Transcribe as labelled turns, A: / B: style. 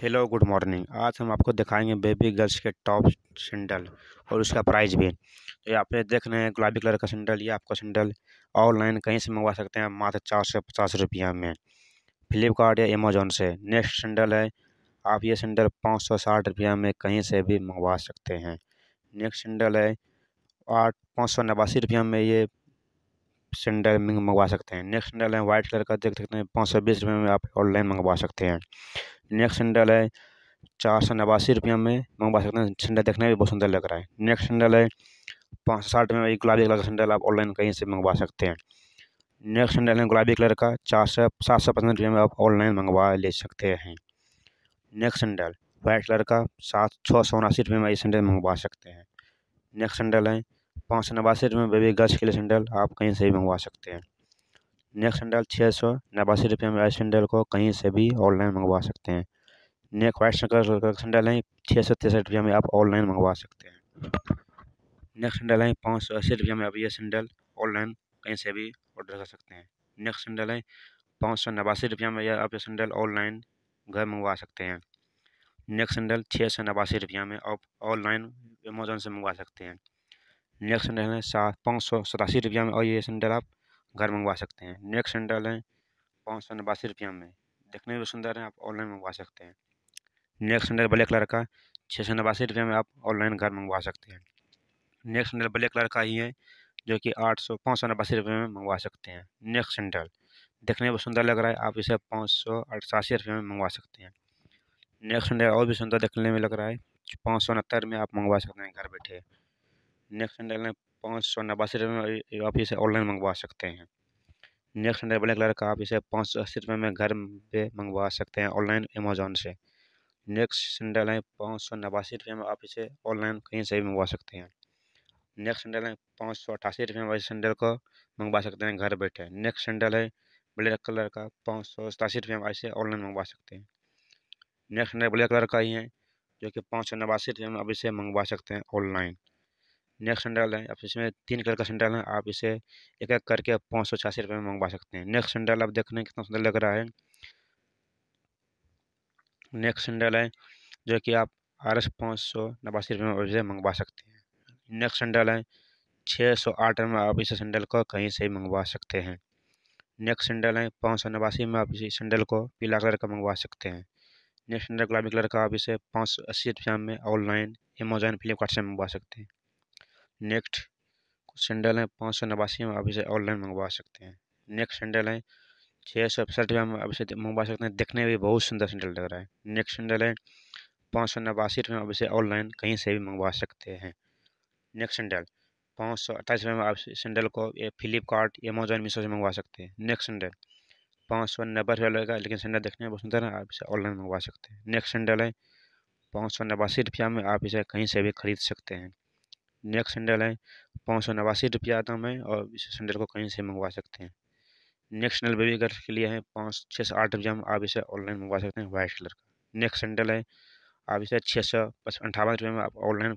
A: hello good morning आज हम आपको दिखाएंगे बेबी गर्ल्स के टॉप सैंडल और उसका प्राइस भी तो ये आप देख रहे हैं गुलाबी कलर का सैंडल ये आपका सैंडल ऑनलाइन कहीं से मंगवा सकते हैं मात्र चार सौ पचास रुपया में फ्लिपकार्ट या अमेजोन से नेक्स्ट सैंडल है आप ये सैंडल पाँच सौ साठ रुपया में कहीं से भी मंगवा सकते हैं नेक्स्ट सैंडल है आठ पाँच सौ नवासी रुपया में ये सैंडल मंगवा सकते हैं नेक्स्ट सैंडल है वाइट कलर का देख सकते हैं पाँच सौ बीस रुपये में आप ऑनलाइन मंगवा सकते हैं नेक्स्ट सैंडल है चार सौ नवासी रुपये में मंगवा सकते हैं सैंडल देखने में बहुत सुंदर लग रहा है नेक्स्ट सैंडल है पाँच सौ साठ में एक गुलाबी कलर का सैंडल आप ऑनलाइन कहीं से मंगवा सकते हैं नेक्स्ट सैंडल है गुलाबी कलर का चार सौ सात सौ पचास रुपये में आप ऑनलाइन मंगवा ले सकते हैं नेक्स्ट सैंडल वाइट कलर का सात छः सौ उनासी रुपये में ये सैंडल मंगवा सकते हैं नेक्स्ट सैंडल है पाँच सौ नवासी रुपये में बेबी गर्ल्स के लिए सैंडल आप कहीं से भी मंगवा सकते हैं नेक्स्ट सैंडल छः सौ नवासी रुपये में सैंडल को कहीं से भी ऑनलाइन मंगवा सकते हैं नेक वाइट कलर सैंडल है छः सौ तिरसठ रुपये में आप ऑनलाइन मंगवा सकते हैं नेक्स्ट सैंडल है पाँच सौ अस्सी रुपये में आप ये सैंडल ऑनलाइन कहीं से भी ऑर्डर कर सकते हैं नेक्स्ट सैंडल है पाँच सौ नवासी रुपये में यह आप ये सैंडल ऑनलाइन घर मंगवा सकते हैं नेक्स्ट सैंडल छः सौ नवासी रुपये में आप ऑनलाइन अमेजोन से मंगवा सकते हैं नेक्स्ट सेंडल है सात पाँच सौ सतासी रुपया में और ये सेंडल आप घर मंगवा सकते हैं नेक्स्ट सेंडल है पाँच सौ नवासी रुपया में देखने में भी सुंदर है आप ऑनलाइन मंगवा सकते हैं नेक्स्ट सेंडल ब्लैक कलर का छः सौ नवासी रुपये में आप ऑनलाइन घर मंगवा सकते हैं नेक्स्ट सेंडल ब्लैक कलर का ही है जो कि आठ सौ पाँच सौ नवासी रुपये में मंगवा सकते हैं नेक्स्ट सेंडल देखने में सुंदर लग रहा है आप इसे पाँच सौ अठासी रुपये में मंगवा सकते हैं नेक्स्ट सेंडल और भी सुंदर देखने में लग रहा है पाँच सौ उनहत्तर में आप मंगवा सकते हैं घर बैठे नेक्स्ट हैंडल है पाँच सौ नवासी रुपये में आप इसे ऑनलाइन मंगवा सकते हैं नेक्स्ट हैंडल ब्लैक कलर का आप इसे पाँच सौ अस्सी रुपये में घर पे मंगवा सकते हैं ऑनलाइन अमेजोन से नेक्स्ट सेंडल है पाँच सौ नवासी रुपये में आप इसे ऑनलाइन कहीं से भी मंगवा सकते हैं नेक्स्ट सैंडल है पाँच सौ अठासी रुपये में इस सेंडल को मंगवा सकते हैं घर बैठे नेक्स्ट सैंडल है ब्लैक कलर का पाँच सौ सतासी रुपये में इसे ऑनलाइन मंगवा सकते हैं नेक्स्ट सैंडल ब्लैक कलर का ही है जो कि पाँच सौ नवासी रुपये में आप इसे मंगवा सकते हैं ऑनलाइन नेक्स्ट सेंडल है आप इसमें तीन कलर का सेंडल है आप इसे एक एक करके आप पाँच सौ छियासी रुपये में मंगवा सकते हैं नेक्स्ट सेंडल आप देख रहे हैं कितना सुंदर लग रहा है नेक्स्ट सेंडल है जो कि आप आर एस पाँच सौ नवासी रुपये में इसे मंगवा सकते हैं नेक्स्ट सेंडल है छः सौ आठ में आप इस सेंडल को कहीं से मंगवा सकते हैं नेक्स्ट सेंडल है पाँच सौ नवासी में आप इस सेंडल को पीला कलर का मंगवा सकते हैं नेक्स्ट सेंडल गुलाबी कलर का आप इसे पाँच सौ अस्सी रुपये में ऑनलाइन अमेजॉन फ्लिपकार्ट से मंगवा सकते हैं नेक्स्ट कुछ सैंडल हैं पाँच सौ नवासी में आप इसे ऑनलाइन मंगवा सकते हैं नेक्स्ट सैंडल है छः सौ इकसठ में आप इसे मंगवा सकते हैं देखने में भी बहुत सुंदर सैंडल लग रहा है नेक्स्ट सैंडल है पाँच सौ नवासी रुपये में आप इसे ऑनलाइन कहीं से भी मंगवा सकते हैं नेक्स्ट सैंडल पाँच सौ अट्ठाईस रुपये में आप सैंडल को फ्लिपकार्ट अमेजोन मीशो से मंगवा सकते हैं नेक्स्ट सैंडल पाँच सौ नब्बे रुपये लगेगा लेकिन सैंडल देखने में बहुत सुंदर है आप इसे ऑनलाइन मंगवा सकते हैं नेक्स्ट सैंडल है पाँच सौ नवासी रुपया में आप इसे कहीं से भी खरीद सकते हैं नेक सैंडल है पाँच सौ नवासी रुपया दाम है और इस सैंडल को कहीं से मंगवा सकते हैं नेक्स्ट सैंडल बेबी गर्ल्स के लिए है पाँच छः सौ आठ रुपया में आप इसे ऑनलाइन मंगवा सकते हैं वाइट कलर का नेक्स्ट सैंडल है आप इसे छः सौ अंठावन रुपये में आप ऑनलाइन